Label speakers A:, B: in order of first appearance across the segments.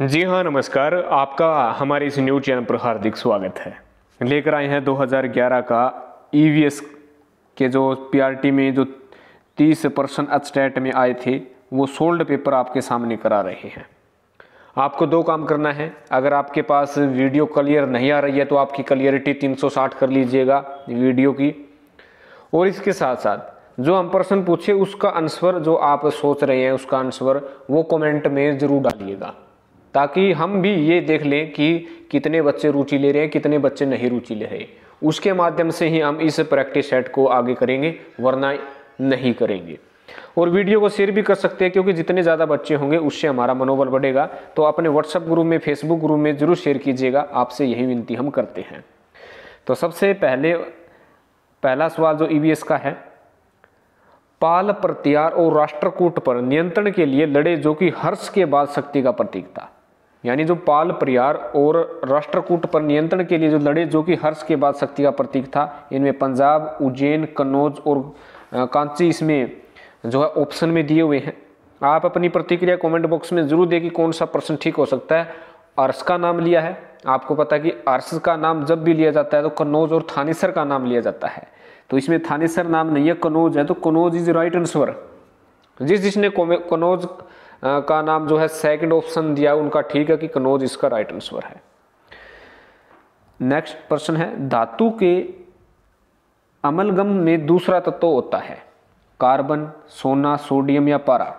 A: जी हाँ नमस्कार आपका हमारे इस न्यूज चैनल पर हार्दिक स्वागत है लेकर आए हैं 2011 का ई e के जो पीआरटी में जो 30 परसेंट अटस्टैट में आए थे वो सोल्ड पेपर आपके सामने करा रहे हैं आपको दो काम करना है अगर आपके पास वीडियो क्लियर नहीं आ रही है तो आपकी क्लियरिटी 360 कर लीजिएगा वीडियो की और इसके साथ साथ जो हम प्रश्न पूछे उसका आंसर जो आप सोच रहे हैं उसका आंसर वो कमेंट में ज़रूर डालिएगा ताकि हम भी ये देख लें कि कितने बच्चे रुचि ले रहे हैं कितने बच्चे नहीं रुचि ले रहे उसके माध्यम से ही हम इस प्रैक्टिस सेट को आगे करेंगे वरना नहीं करेंगे और वीडियो को शेयर भी कर सकते हैं क्योंकि जितने ज़्यादा बच्चे होंगे उससे हमारा मनोबल बढ़ेगा तो अपने व्हाट्सएप ग्रुप में फेसबुक ग्रुप में ज़रूर शेयर कीजिएगा आपसे यही विनती हम करते हैं तो सबसे पहले पहला सवाल जो ई e का है पाल प्रत्यार और राष्ट्रकूट पर नियंत्रण के लिए लड़े जो कि हर्ष के बाद शक्ति का प्रतीक था यानी जो पाल परियार और राष्ट्रकूट पर नियंत्रण के लिए जो लड़े जो कि हर्ष के बाद शक्ति का प्रतीक था इनमें पंजाब उज्जैन कन्नौज और कांची इसमें जो है ऑप्शन में दिए हुए हैं आप अपनी प्रतिक्रिया कमेंट बॉक्स में जरूर दें कि कौन सा प्रश्न ठीक हो सकता है अर्श का नाम लिया है आपको पता है कि अर्श का नाम जब भी लिया जाता है तो कन्नौज और थानेसर का नाम लिया जाता है तो इसमें थानेसर नाम नहीं है कन्नौज है तो कन्नौज इज राइट आंसर जिस जिसने कन्नौज का नाम जो है सेकंड ऑप्शन दिया उनका ठीक है कि कनौज इसका राइट आंसर है नेक्स्ट प्रश्न है धातु के अमलगम में दूसरा तत्व होता है कार्बन सोना सोडियम या पारा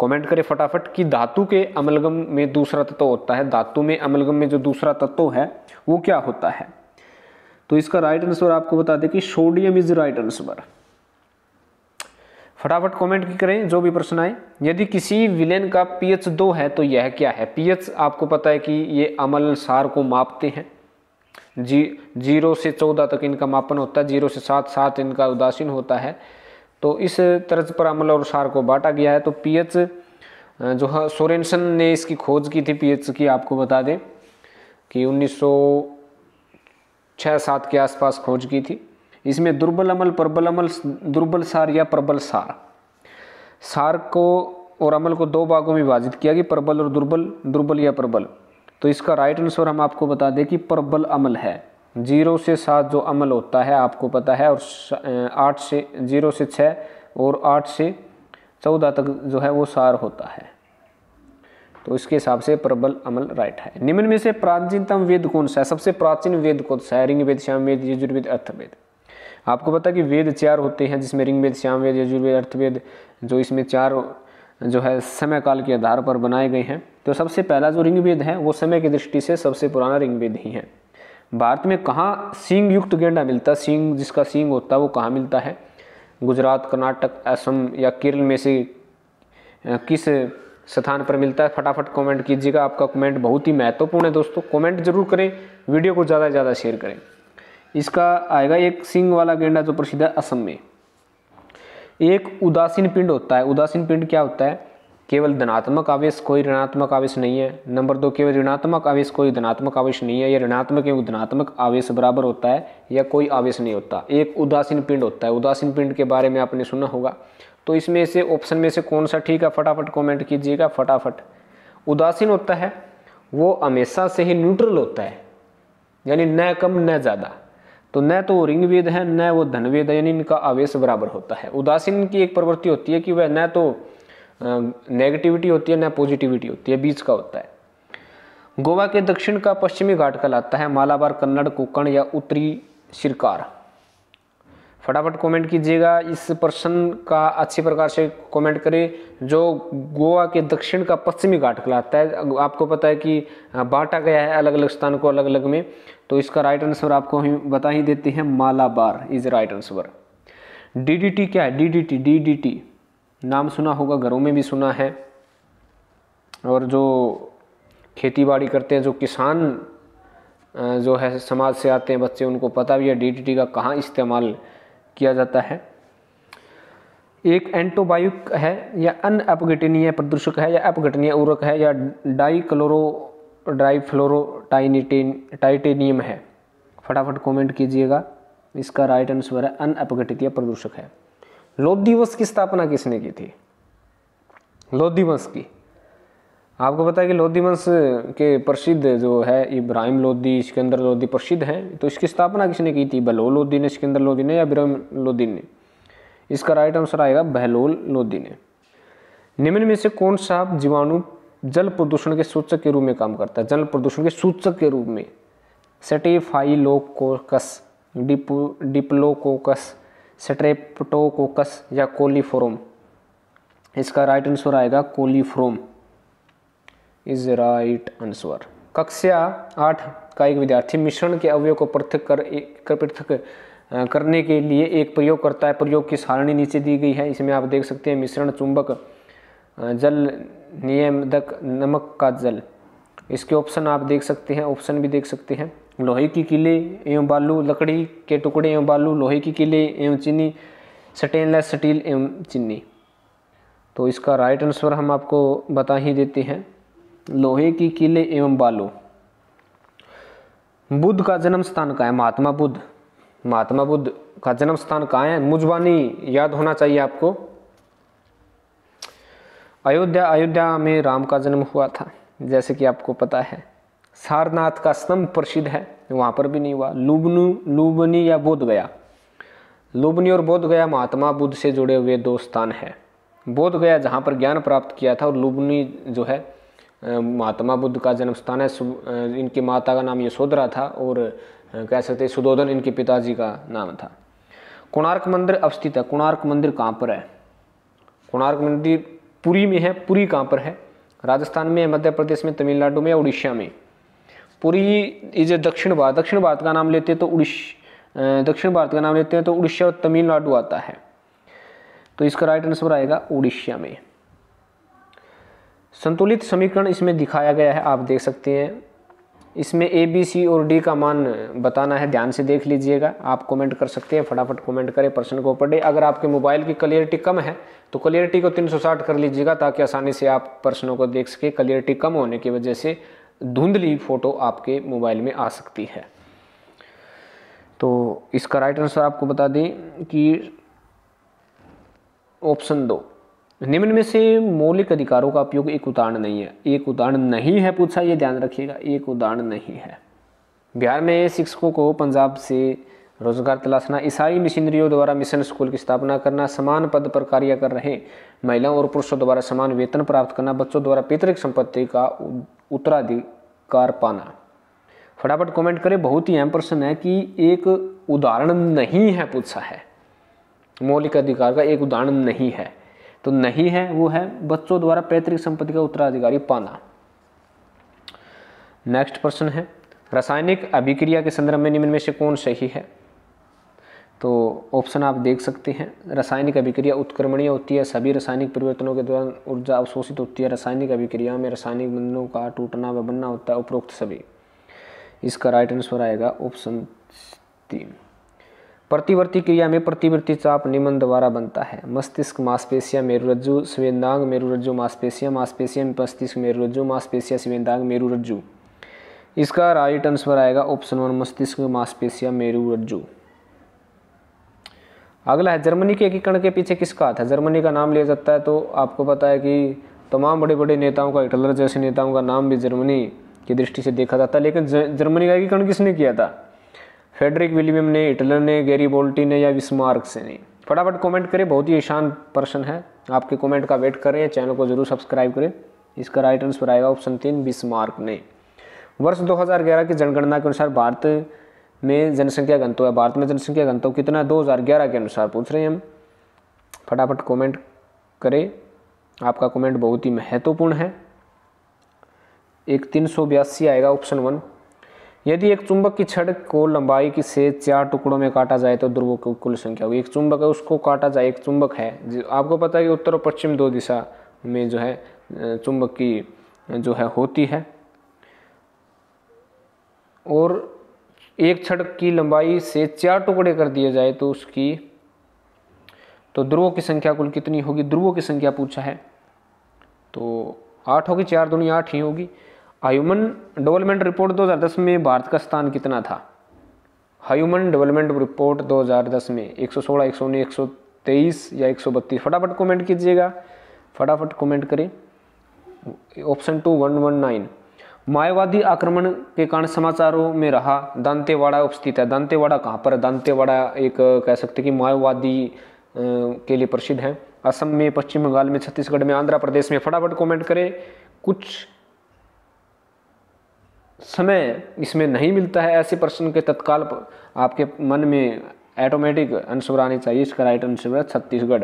A: कमेंट करें फटाफट कि धातु के अमलगम में दूसरा तत्व होता है धातु में अमलगम में जो दूसरा तत्व है वो क्या होता है तो इसका राइट आंसर आपको बता दें कि सोडियम इज राइट आंसर फटाफट कमेंट करें जो भी प्रश्न आए यदि किसी विलेन का पीएच दो है तो यह क्या है पीएच आपको पता है कि ये अमल सार को मापते हैं जी जीरो से चौदह तक इनका मापन होता है जीरो से सात सात इनका उदासीन होता है तो इस तर्ज पर अमल और सार को बांटा गया है तो पीएच जो है सोरेनसन ने इसकी खोज की थी पीएच की आपको बता दें कि उन्नीस सौ छः सात के आसपास खोज की थी इसमें दुर्बल अमल प्रबल अमल दुर्बल सार या प्रबल सार सार को और अमल को दो भागों में विभाजित किया कि प्रबल और दुर्बल दुर्बल या प्रबल तो इसका राइट आंसर हम आपको बता दें कि प्रबल अमल है जीरो से सात जो अमल होता है आपको पता है और आठ से जीरो से छः और आठ से चौदह तक जो है वो सार होता है तो इसके हिसाब से प्रबल अमल राइट है निम्न में से प्राचीनतम वेद कौन सा है सबसे प्राचीन वेद कौन सा है श्याम वेद यजुर्वेद अर्थवेद आपको पता है कि वेद चार होते हैं जिसमें ऋग्वेद श्यामवेद यजुर्वेद अर्थवेद जो इसमें चार जो है समय काल के आधार पर बनाए गए हैं तो सबसे पहला जो ऋग्वेद है वो समय की दृष्टि से सबसे पुराना ऋग्वेद ही है भारत में कहाँ सींग युक्त गेंडा मिलता है सींग जिसका सींग होता है वो कहाँ मिलता है गुजरात कर्नाटक असम या केरल में से किस स्थान पर मिलता है फटाफट कमेंट कीजिएगा आपका कमेंट बहुत ही महत्वपूर्ण है दोस्तों कमेंट जरूर करें वीडियो को ज़्यादा से ज़्यादा शेयर करें इसका आएगा एक सिंह वाला गेंडा जो प्रसिद्ध है असम में एक उदासीन पिंड होता है उदासीन पिंड क्या होता है केवल धनात्मक आवेश कोई ऋणात्मक आवेश नहीं है नंबर दो केवल ऋणात्मक आवेश कोई धनात्मक आवेश नहीं है या ऋणात्मक एवं धनात्मक आवेश बराबर होता है या कोई आवेश नहीं होता एक उदासीन पिंड होता है उदासीन पिंड के बारे में आपने सुना होगा तो इसमें से ऑप्शन में से कौन सा ठीक है फटाफट कमेंट कीजिएगा फटाफट उदासीन होता है वो हमेशा से ही न्यूट्रल होता है यानी न कम न ज़्यादा तो न तो रिंग वेद है न वो धन वेद है यानी इनका आवेश बराबर होता है उदासीन की एक प्रवृत्ति होती है कि वह न तो नेगेटिविटी होती है न पॉजिटिविटी होती है बीच का होता है गोवा के दक्षिण का पश्चिमी घाट कहलाता है मालाबार कन्नड़ कोकण या उत्तरी सिरकार फटाफट कमेंट कीजिएगा इस प्रश्न का अच्छी प्रकार से कमेंट करें जो गोवा के दक्षिण का पश्चिमी घाट कहलाता है आपको पता है कि बांटा गया है अलग अलग स्थान को अलग अलग में तो इसका राइट आंसर आपको हम बता ही देते हैं Malabar is right answer DDT क्या है डीडीटी डीडीटी नाम सुना होगा घरों में भी सुना है और जो खेती बाड़ी करते हैं जो किसान जो है समाज से आते हैं बच्चे उनको पता भी है डीडीटी का कहाँ इस्तेमाल किया जाता है एक एंटोबायोक है या अन अपघटनीय प्रदूषक है या अपघटनीय उर्वरक है या डाईक्लोरो डाईफ्लोरोटाइनिटेन टाइटेनियम है फटाफट कमेंट कीजिएगा इसका राइट आंसर है अन अपघटित प्रदूषक है लोध दिवस की स्थापना किसने की थी लोध दिवस की आपको पता है कि लोधी वंश के प्रसिद्ध जो है इब्राहिम लोधी सिकंदर लोधी प्रसिद्ध हैं तो इसकी स्थापना किसने की थी बहलोल लोधी ने सिकंदर लोधी ने या इब्राहिम लोधी ने इसका राइट आंसर आएगा बहलोल लोधी ने निम्न में से कौन सा जीवाणु जल प्रदूषण के सूचक के रूप में काम करता है जल प्रदूषण के सूचक के रूप में सेटेफाइलोकोकस डिप डिप्लोकोकस सेट्रेप्टोकोकस या कोलीफोरम इसका राइट आंसर आएगा कोलीफ्रोम इज राइट आंसर कक्षा आठ का एक विद्यार्थी मिश्रण के अवयव को पृथक कर पृथक करने के लिए एक प्रयोग करता है प्रयोग की सारणी नीचे दी गई है इसमें आप देख सकते हैं मिश्रण चुंबक जल नियमदक नमक का जल इसके ऑप्शन आप देख सकते हैं ऑप्शन भी देख सकते हैं लोहे की किले एवं बालू लकड़ी के टुकड़े एवं बालू लोहे की किले एवं चीनी स्टेनलेस स्टील एवं चीनी तो इसका राइट आंसर हम आपको बता ही देते हैं लोहे की किले एवं बालू बुद्ध का जन्म स्थान कहाँ है महात्मा बुद्ध महात्मा बुद्ध का जन्म स्थान कहाँ है मुजबानी याद होना चाहिए आपको अयोध्या अयोध्या में राम का जन्म हुआ था जैसे कि आपको पता है सारनाथ का स्तंभ प्रसिद्ध है वहाँ पर भी नहीं हुआ लुबनू लुबनी या बोध गया लुबनी और बोध गया महात्मा बुद्ध से जुड़े हुए दो स्थान है बोध गया जहाँ पर ज्ञान प्राप्त किया था और लुबनी जो है महात्मा बुद्ध का जन्म स्थान है इनकी माता का नाम यशोधरा था और कह सकते सुदोधन इनके पिताजी का नाम था कोणार्क मंदिर अवस्थित है कोणार्क मंदिर कहाँ पर है कोणार्क मंदिर पुरी में है पुरी कहाँ पर है राजस्थान में मध्य प्रदेश में तमिलनाडु में उड़ीसा में पुरी इज दक्षिण भारत दक्षिण भारत का नाम लेते हैं तो उड़ीस दक्षिण भारत का नाम लेते हैं तो उड़ीसा और तमिलनाडु आता है तो इसका राइट आंसर आएगा उड़ीसा में संतुलित समीकरण इसमें दिखाया गया है आप देख सकते हैं इसमें ए बी सी और डी का मान बताना है ध्यान से देख लीजिएगा आप कमेंट कर सकते हैं फटाफट कमेंट करें प्रश्न को पढ़े अगर आपके मोबाइल की क्लियरिटी कम है तो क्लियरिटी को 360 कर लीजिएगा ताकि आसानी से आप प्रश्नों को देख सके क्लियरिटी कम होने की वजह से धुंधली फ़ोटो आपके मोबाइल में आ सकती है तो इसका राइट आंसर आपको बता दें कि ऑप्शन दो निम्न में से मौलिक अधिकारों का उपयोग एक उदाहरण नहीं है एक उदाहरण नहीं है पूछा ये ध्यान रखिएगा एक उदाहरण नहीं है बिहार में शिक्षकों को पंजाब से रोजगार तलाशना ईसाई मिशनरियों द्वारा मिशन स्कूल की स्थापना करना समान पद पर कार्य कर रहे महिलाओं और पुरुषों द्वारा समान वेतन प्राप्त करना बच्चों द्वारा पैतृक संपत्ति का उत्तराधिकार पाना फटाफट कमेंट करें बहुत ही अहम प्रश्न है कि एक उदाहरण नहीं है पूछा है मौलिक अधिकार का एक उदाहरण नहीं है तो नहीं है वो है बच्चों द्वारा पैतृक संपत्ति का उत्तराधिकारी पाना नेक्स्ट प्रश्न है रासायनिक अभिक्रिया के संदर्भ में निम्न में से कौन सही है तो ऑप्शन आप देख सकते हैं रासायनिक अभिक्रिया उत्क्रमणीय होती है सभी रासायनिक परिवर्तनों के दौरान ऊर्जा अवशोषित होती है रासायनिक अभिक्रिया में रासायनिक बंधनों का टूटना व बनना होता है उपरोक्त सभी इसका राइट आंसर आएगा ऑप्शन तीन प्रतिवर्ती क्रिया में प्रतिवृत्ति चाप निमन द्वारा बनता है मस्तिष्क मांसपेशिया मेरुरज्जु स्वेदांग मेरुरज्जु मांसपेशिया मांसपेशिया में मस्तिष्क मेरुरज्जु मांसपेशिया स्वेदांग मेरुरज्जु इसका राइट आंसर आएगा ऑप्शन वन मस्तिष्क मांसपेशिया मेरुरज्जु अगला है जर्मनी के एकीकरण के पीछे किसका हाथ है जर्मनी का नाम लिया जाता है तो आपको पता है कि तमाम बड़े बड़े नेताओं का हिटलर जैसे नेताओं का नाम भी जर्मनी की दृष्टि से देखा जाता है लेकिन जर्मनी का एकीकरण किसने किया था फेडरिक विलियम ने इटलर ने गैरी बोल्टी ने या विस्मार्क से ने फटाफट कमेंट करें बहुत ही आसान पर्सन है आपके कमेंट का वेट करें चैनल को जरूर सब्सक्राइब करें इसका राइट आंसर आएगा ऑप्शन तीन विस्मार्क ने वर्ष 2011 की जनगणना के अनुसार भारत में जनसंख्या घनत्व है भारत में जनसंख्या घनत्व कितना है 2011 के अनुसार पूछ रहे हैं हम फटाफट कॉमेंट करें आपका कॉमेंट बहुत ही महत्वपूर्ण है एक तीन सौ बयासी आएगा ऑप्शन वन यदि एक चुंबक की छड़ को लंबाई की से चार टुकड़ों में काटा जाए तो ध्रुवों की कुल संख्या होगी एक चुंबक है उसको काटा जाए एक चुंबक है आपको पता है कि उत्तर और पश्चिम दो दिशा में जो है चुंबक की जो है होती है और एक छड़ की लंबाई से चार टुकड़े कर दिए जाए तो उसकी तो ध्रुवों की संख्या कुल कितनी होगी ध्रुवों की संख्या पूछा है तो आठ होगी चार दुनिया आठ ही होगी ह्यूमन डेवलपमेंट रिपोर्ट 2010 में भारत का स्थान कितना था ह्यूमन डेवलपमेंट रिपोर्ट 2010 में 116, 119, 123 या 132 फटाफट कमेंट कीजिएगा फटाफट कमेंट करें option two one one nine माओवादी आक्रमण के कारण समाचारों में रहा दांतेवाड़ा उपस्थित है दांतेवाड़ा कहाँ पर दांतेवाड़ा एक कह सकते कि माओवादी के लिए प्रसिद्ध है असम में पश्चिम बंगाल में छत्तीसगढ़ में आंध्र प्रदेश में फटाफट कॉमेंट करें कुछ समय इसमें नहीं मिलता है ऐसे प्रश्न के तत्काल आपके मन में ऐटोमेटिक आंसर आने चाहिए इसका राइट आंसर है छत्तीसगढ़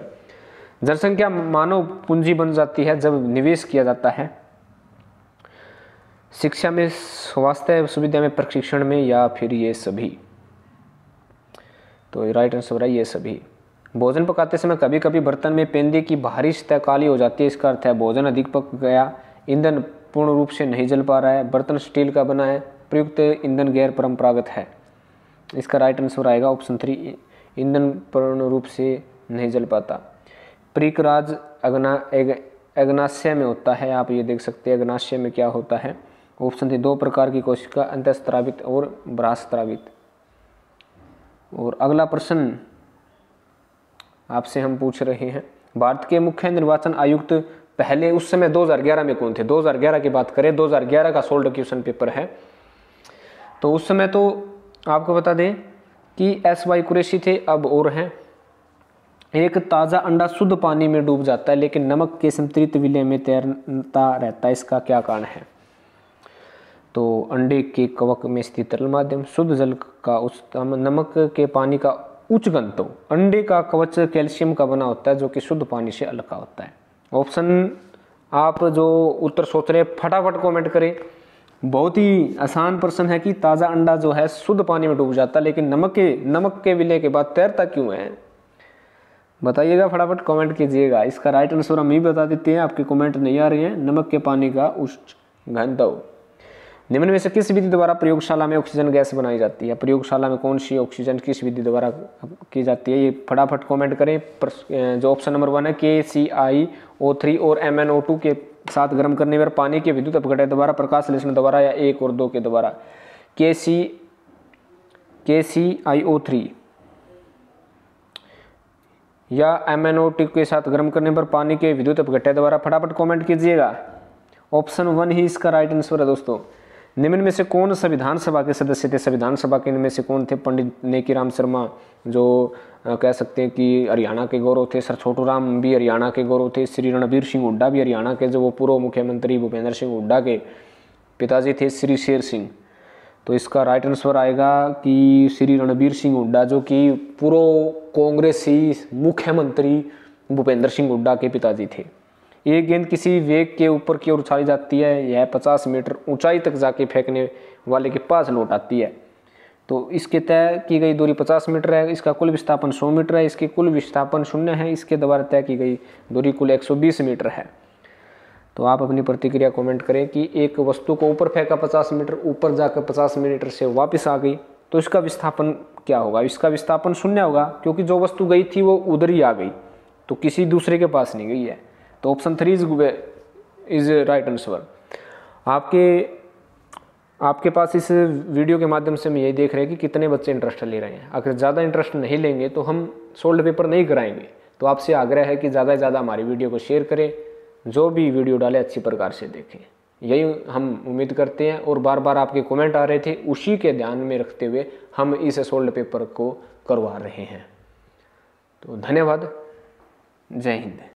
A: जनसंख्या मानव पूंजी बन जाती है जब निवेश किया जाता है शिक्षा में स्वास्थ्य सुविधा में प्रशिक्षण में या फिर ये सभी तो राइट आंसर है ये सभी भोजन पकाते समय कभी कभी बर्तन में पेंदे की बारिश सतह काली हो जाती है इसका अर्थ है भोजन अधिक पक गया ईंधन पूर्ण रूप से नहीं जल पा रहा है बर्तन स्टील का बना है प्रयुक्त ईंधन गैर परंपरागत है इसका राइट आंसर आएगा ऑप्शन थ्री ईंधन पूर्ण रूप से नहीं जल पाता प्रिकराज अग्ना एग अग्नाशय में होता है आप ये देख सकते हैं अग्नाशय में क्या होता है ऑप्शन थ्री दो प्रकार की कोशिका अंतस्त्रावित और ब्रास्त्रावित और अगला प्रश्न आपसे हम पूछ रहे हैं भारत के मुख्य निर्वाचन आयुक्त पहले उस समय 2011 में कौन थे 2011 की बात करें 2011 का सोल्ड क्वेश्चन पेपर है तो उस समय तो आपको बता दें कि एस वाई कुरेशी थे अब और हैं एक ताज़ा अंडा शुद्ध पानी में डूब जाता है लेकिन नमक के संतृत विलय में तैरता रहता है इसका क्या कारण है तो अंडे के कवक में स्थित तरल माध्यम शुद्ध जल का उस नमक के पानी का उच्च गंतव अंडे का कवच कैल्शियम का बना होता है जो कि शुद्ध पानी से अलग होता है ऑप्शन आप जो उत्तर सोच रहे हैं फटाफट कमेंट करें बहुत ही आसान प्रश्न है कि ताज़ा अंडा जो है शुद्ध पानी में डूब जाता है लेकिन नमक के नमक के विलय के बाद तैरता क्यों है बताइएगा फटाफट कमेंट कीजिएगा इसका राइट आंसर हम ही बता देते हैं आपके कमेंट नहीं आ रहे हैं नमक के पानी का उच्च घंटा निम्न में से किस विधि द्वारा प्रयोगशाला में ऑक्सीजन गैस बनाई जाती है प्रयोगशाला में कौन सी ऑक्सीजन किस विधि द्वारा की जाती है ये फटाफट कमेंट करें जो ऑप्शन नंबर वन है K C I O three और एम एन ओ टू के साथ गर्म करने पर पानी के विद्युत अपघटन द्वारा प्रकाश लेशन द्वारा या एक और दो के द्वारा K C K C I O three या एम एन ओ टू के साथ गर्म करने पर पानी के विद्युत अपघटन द्वारा फटाफट कॉमेंट कीजिएगा ऑप्शन वन ही इसका राइट आंसर है दोस्तों निम्न में से कौन संविधान सभा के सदस्य थे संविधान सभा के इनमें से कौन थे पंडित राम शर्मा जो कह सकते हैं कि हरियाणा के गौरव थे सर छोटू राम भी हरियाणा के गौरव थे श्री रणबीर सिंह हुड्डा भी हरियाणा के जो वो पूर्व मुख्यमंत्री भूपेंद्र सिंह हुड्डा के पिताजी थे श्री शेर सिंह तो इसका राइट आंसर आएगा कि श्री रणबीर सिंह हुड्डा जो कि पूर्व कांग्रेसी मुख्यमंत्री भूपेंद्र सिंह हुड्डा के पिताजी थे ये गेंद किसी वेग के ऊपर की ओर उछाली जाती है यह 50 मीटर ऊंचाई तक जाके फेंकने वाले के पास लौट आती है तो इसके तय की गई दूरी 50 मीटर है इसका कुल विस्थापन 100 मीटर है इसके कुल विस्थापन शून्य है इसके द्वारा तय की गई दूरी कुल 120 मीटर है तो आप अपनी प्रतिक्रिया कॉमेंट करें कि एक वस्तु को ऊपर फेंका पचास मीटर ऊपर जाकर पचास मीटर से वापिस आ गई तो इसका विस्थापन क्या होगा इसका विस्थापन शून्य होगा क्योंकि जो वस्तु गई थी वो उधर ही आ गई तो किसी दूसरे के पास नहीं गई है तो option three is is right answer आपके आपके पास इस वीडियो के माध्यम से हम यही देख रहे हैं कि कितने बच्चे इंटरेस्ट ले रहे हैं अगर ज़्यादा इंटरेस्ट नहीं लेंगे तो हम सोल्ड पेपर नहीं कराएंगे तो आपसे आग्रह है कि ज़्यादा से ज़्यादा हमारी वीडियो को शेयर करें जो भी वीडियो डाले अच्छी प्रकार से देखें यही हम उम्मीद करते हैं और बार बार आपके कमेंट आ रहे थे उसी के ध्यान में रखते हुए हम इस सोल्ड पेपर को करवा रहे हैं तो धन्यवाद जय हिंद